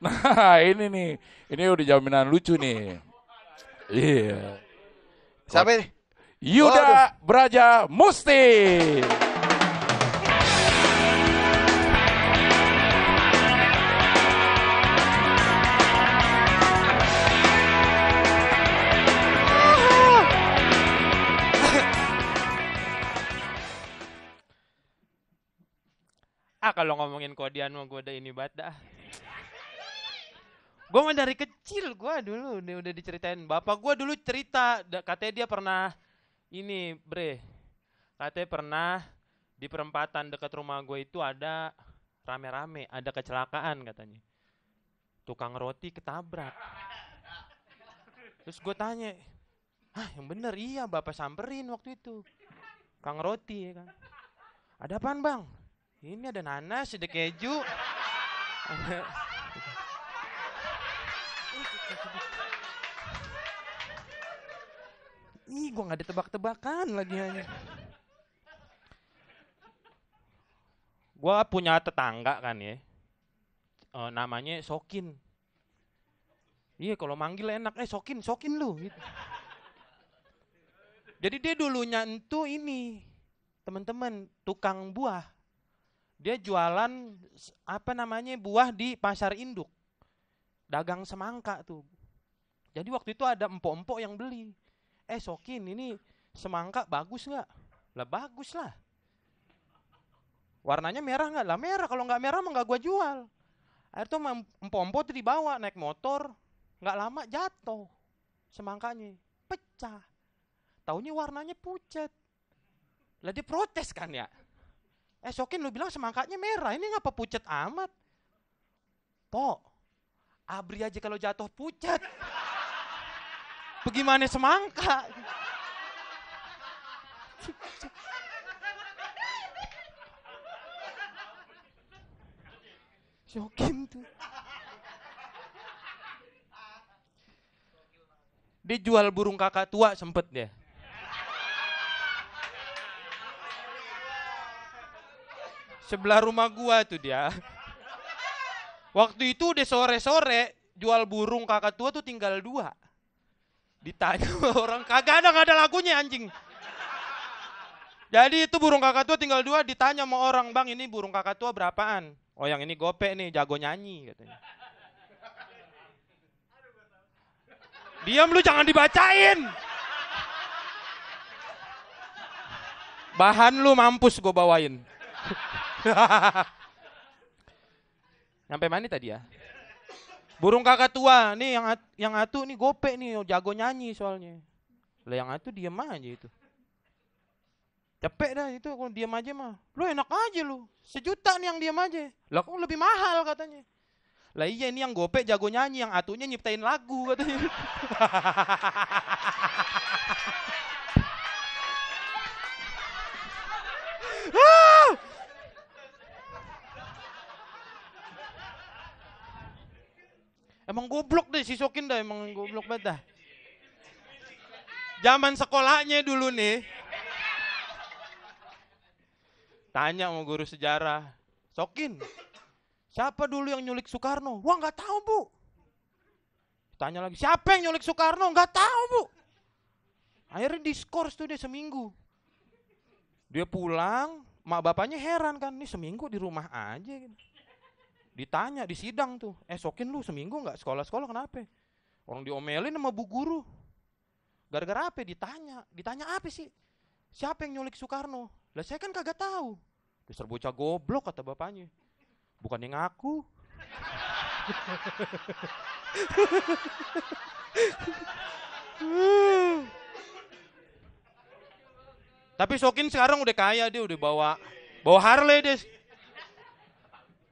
Nah ini nih, ini udah jaminan lucu nih. Iya. Yeah. Siapa ini? Yuda oh, Braja Musti. ah kalau ngomongin kodian mau gue ada ini banget dah gue mah dari kecil gue dulu udah, udah diceritain bapak gue dulu cerita katanya dia pernah ini bre katanya pernah di perempatan dekat rumah gue itu ada rame-rame ada kecelakaan katanya tukang roti ketabrak terus gue tanya ah yang bener iya bapak samperin waktu itu kang roti ya kan ada apaan bang ini ada nanas ada keju Ih, gue gak ada tebak-tebakan lagi aja. Gue punya tetangga kan ya. E, namanya Sokin. Iya, kalau manggil enak. Eh, Sokin, Sokin lu. Gitu. Jadi dia dulunya itu ini, teman-teman, tukang buah. Dia jualan apa namanya buah di pasar induk dagang semangka tuh. Jadi waktu itu ada empok-empok yang beli. Eh Sokin ini semangka bagus nggak? Lah bagus lah. Warnanya merah nggak? Lah merah. Kalau nggak merah mah nggak gue jual. Akhirnya empok-empok itu dibawa naik motor. Nggak lama jatuh semangkanya. Pecah. Taunya warnanya pucat. Lah dia protes kan ya. Eh Sokin lu bilang semangkanya merah. Ini ngapa pucat amat? Pok, Abri aja kalau jatuh pucat. Bagaimana semangka? Syokin tuh. Dia jual burung kakak tua sempet dia. Sebelah rumah gua tuh dia. Waktu itu udah sore-sore jual burung kakak tua tuh tinggal dua. Ditanya orang kagak ada nggak ada lagunya anjing. Jadi itu burung kakak tua tinggal dua ditanya sama orang bang ini burung kakak tua berapaan? Oh yang ini gope nih jago nyanyi katanya. Diam lu jangan dibacain. Bahan lu mampus gue bawain. Sampai mana tadi ya? Burung kakak tua, nih yang at, yang atu nih gopek nih, oh, jago nyanyi soalnya. Lah yang atu diem aja itu. Capek dah itu kalau diem aja mah. Lu enak aja lu. Sejuta nih yang diem aja. Lah kok lebih mahal katanya. Lah iya ini yang gopek jago nyanyi, yang atunya nyiptain lagu katanya. Emang goblok deh si Sokin dah, emang goblok banget dah. Zaman sekolahnya dulu nih. Tanya sama guru sejarah, Sokin, siapa dulu yang nyulik Soekarno? Wah nggak tahu bu. Tanya lagi, siapa yang nyulik Soekarno? Nggak tahu bu. Akhirnya diskors tuh dia seminggu. Dia pulang, mak bapaknya heran kan, nih seminggu di rumah aja gitu. Ditanya di sidang tuh, esokin eh, lu seminggu nggak sekolah-sekolah kenapa? Orang diomelin sama bu guru. Gara-gara apa? Ditanya. Ditanya apa sih? Siapa yang nyulik Soekarno? Lah saya kan kagak tahu. Dasar bocah goblok kata bapaknya. Bukan yang aku. Tapi Sokin sekarang udah kaya dia udah bawa bawa Harley deh.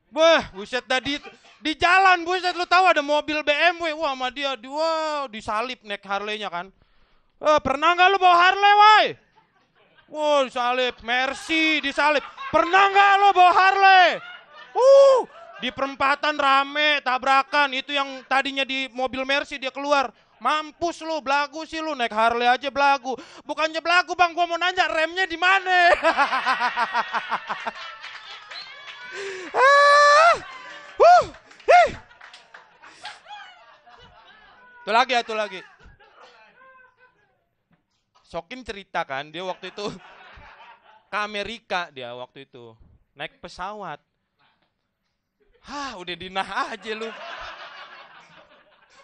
Wah, buset tadi di jalan buset lu tahu ada mobil BMW. Wah, sama dia dua disalip naik Harley-nya kan. Eh, pernah nggak lu bawa Harley, woi? Wah, disalip Mercy disalip. Pernah nggak lu bawa Harley? Uh, di perempatan rame tabrakan itu yang tadinya di mobil Mercy dia keluar. Mampus lu, belagu sih lu naik Harley aja belagu. Bukannya belagu, Bang, gua mau nanya remnya di mana? Itu lagi, itu lagi. Sokin cerita kan, dia waktu itu ke Amerika dia waktu itu. Naik pesawat. Hah, udah dinah aja lu.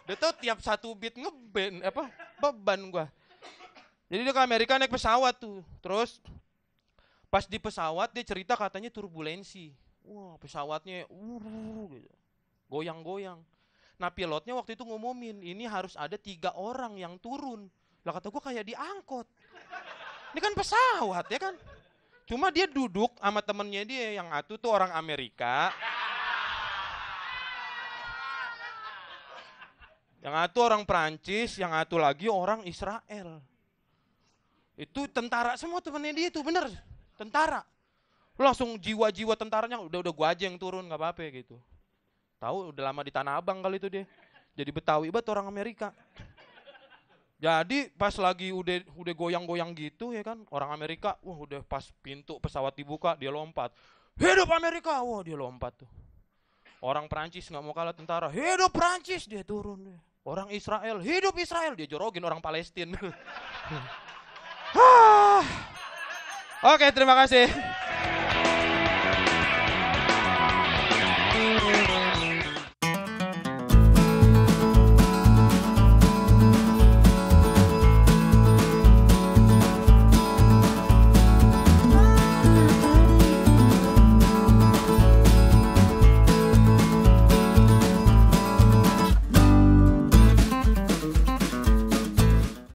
Dia tuh tiap satu beat ngeben apa beban gua. Jadi dia ke Amerika naik pesawat tuh. Terus pas di pesawat dia cerita katanya turbulensi. Wah, pesawatnya uh, gitu. Goyang-goyang. Nah pilotnya waktu itu ngumumin, ini harus ada tiga orang yang turun. Lah kata gue kayak diangkut. Ini kan pesawat ya kan. Cuma dia duduk sama temennya dia yang atu tuh orang Amerika. Yang atu orang Perancis, yang atu lagi orang Israel. Itu tentara semua temennya dia itu bener, tentara. Langsung jiwa-jiwa tentaranya udah udah gua aja yang turun nggak apa-apa gitu. Tahu udah lama di Tanah Abang kali itu dia. Jadi Betawi banget orang Amerika. Jadi pas lagi udah udah goyang-goyang gitu ya kan orang Amerika, wah udah pas pintu pesawat dibuka dia lompat. Hidup Amerika, wah dia lompat tuh. Orang Perancis nggak mau kalah tentara, hidup Perancis dia turun. Dia. Orang Israel, hidup Israel dia jorogin orang Palestina. Oke, terima kasih.